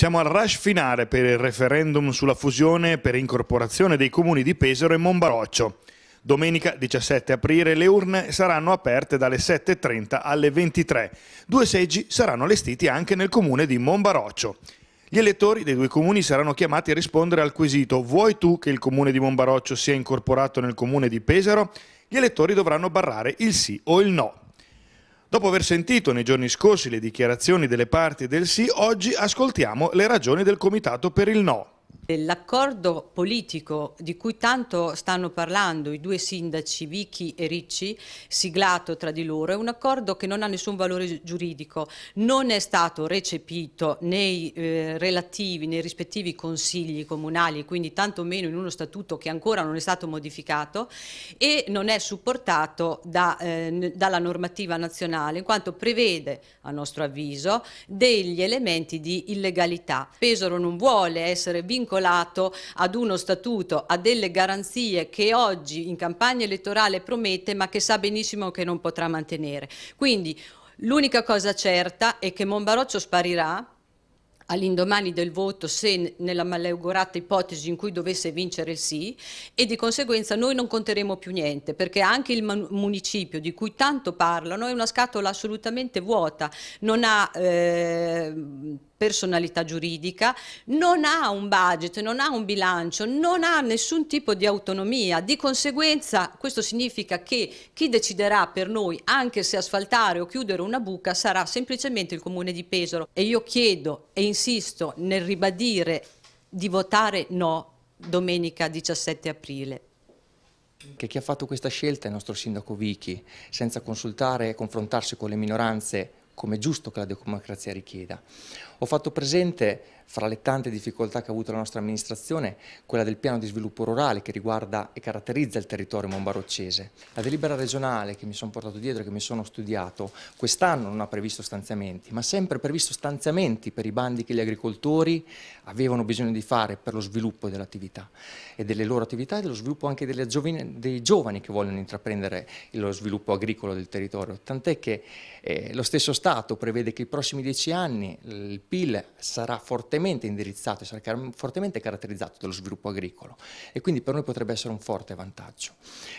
Siamo al rush finale per il referendum sulla fusione per incorporazione dei comuni di Pesaro e Monbaroccio. Domenica 17 aprile le urne saranno aperte dalle 7.30 alle 23. Due seggi saranno allestiti anche nel comune di Monbaroccio. Gli elettori dei due comuni saranno chiamati a rispondere al quesito vuoi tu che il comune di Monbaroccio sia incorporato nel comune di Pesaro? Gli elettori dovranno barrare il sì o il no. Dopo aver sentito nei giorni scorsi le dichiarazioni delle parti del sì, oggi ascoltiamo le ragioni del Comitato per il no. Eh, l'accordo politico di cui tanto stanno parlando i due sindaci Vichi e Ricci, siglato tra di loro, è un accordo che non ha nessun valore giuridico, non è stato recepito nei eh, relativi, nei rispettivi consigli comunali, quindi tantomeno in uno statuto che ancora non è stato modificato e non è supportato da, eh, dalla normativa nazionale, in quanto prevede, a nostro avviso, degli elementi di illegalità. Pesaro non vuole essere vincolato vincolato ad uno statuto, a delle garanzie che oggi in campagna elettorale promette ma che sa benissimo che non potrà mantenere. Quindi l'unica cosa certa è che Monbaroccio sparirà all'indomani del voto se nella malaugurata ipotesi in cui dovesse vincere il sì e di conseguenza noi non conteremo più niente perché anche il municipio di cui tanto parlano è una scatola assolutamente vuota, non ha eh, personalità giuridica, non ha un budget, non ha un bilancio, non ha nessun tipo di autonomia. Di conseguenza questo significa che chi deciderà per noi anche se asfaltare o chiudere una buca sarà semplicemente il comune di Pesaro. E io chiedo e insisto nel ribadire di votare no domenica 17 aprile che chi ha fatto questa scelta è il nostro sindaco Vichi, senza consultare e confrontarsi con le minoranze come è giusto che la democrazia richieda. Ho fatto presente, fra le tante difficoltà che ha avuto la nostra amministrazione, quella del piano di sviluppo rurale che riguarda e caratterizza il territorio mombaroccese. La delibera regionale che mi sono portato dietro e che mi sono studiato, quest'anno non ha previsto stanziamenti, ma ha sempre previsto stanziamenti per i bandi che gli agricoltori avevano bisogno di fare per lo sviluppo dell'attività e delle loro attività e dello sviluppo anche giovine, dei giovani che vogliono intraprendere lo sviluppo agricolo del territorio. Tant'è che eh, lo stesso Stato Stato prevede che i prossimi dieci anni il PIL sarà fortemente indirizzato e sarà car fortemente caratterizzato dallo sviluppo agricolo e quindi per noi potrebbe essere un forte vantaggio.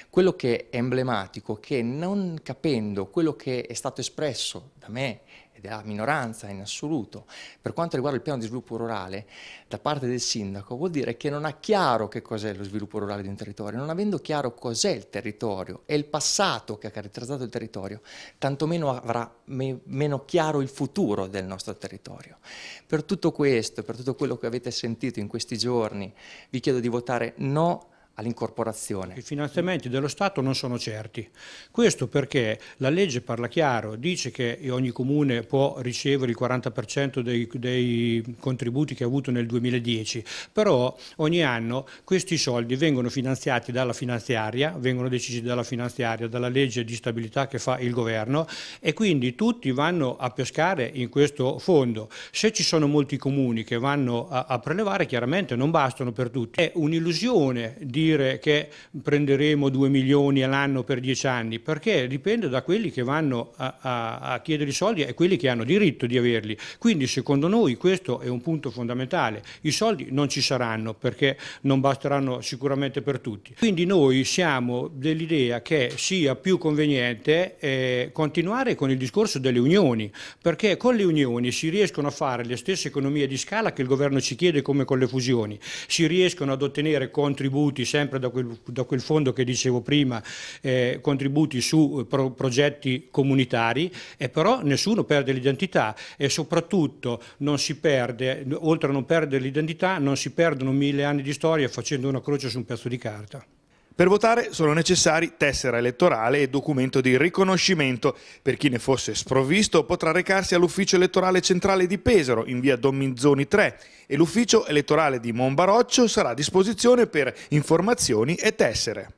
Quello che è emblematico è che non capendo quello che è stato espresso da me della minoranza in assoluto, per quanto riguarda il piano di sviluppo rurale, da parte del sindaco, vuol dire che non ha chiaro che cos'è lo sviluppo rurale di un territorio, non avendo chiaro cos'è il territorio e il passato che ha caratterizzato il territorio, tantomeno avrà me meno chiaro il futuro del nostro territorio. Per tutto questo, per tutto quello che avete sentito in questi giorni, vi chiedo di votare no all'incorporazione. I finanziamenti dello Stato non sono certi. Questo perché la legge parla chiaro, dice che ogni comune può ricevere il 40% dei, dei, contributi che ha avuto nel 2010, però ogni anno questi soldi vengono finanziati dalla finanziaria, vengono decisi dalla finanziaria, dalla legge di stabilità che fa il governo e quindi tutti vanno a pescare in questo fondo. Se ci sono molti comuni che vanno a, a prelevare, chiaramente non bastano per tutti. È un'illusione di dire che prenderemo 2 milioni all'anno per 10 anni, perché dipende da quelli che vanno a, a, a chiedere i soldi e quelli che hanno diritto di averli. Quindi secondo noi questo è un punto fondamentale. I soldi non ci saranno perché non basteranno sicuramente per tutti. Quindi noi siamo dell'idea che sia più conveniente eh, continuare con il discorso delle unioni, perché con le unioni si riescono a fare le stesse economie di scala che il governo ci chiede come con le fusioni, si riescono ad ottenere contributi sempre da quel, da quel fondo che dicevo prima eh, contributi su eh, pro, progetti comunitari e però nessuno perde l'identità e soprattutto non si perde, oltre a non perdere l'identità, non si perdono mille anni di storia facendo una croce su un pezzo di carta. Per votare sono necessari tessera elettorale e documento di riconoscimento. Per chi ne fosse sprovvisto potrà recarsi all'ufficio elettorale centrale di Pesaro in via Dominzoni 3 e l'ufficio elettorale di Monbaroccio sarà a disposizione per informazioni e tessere.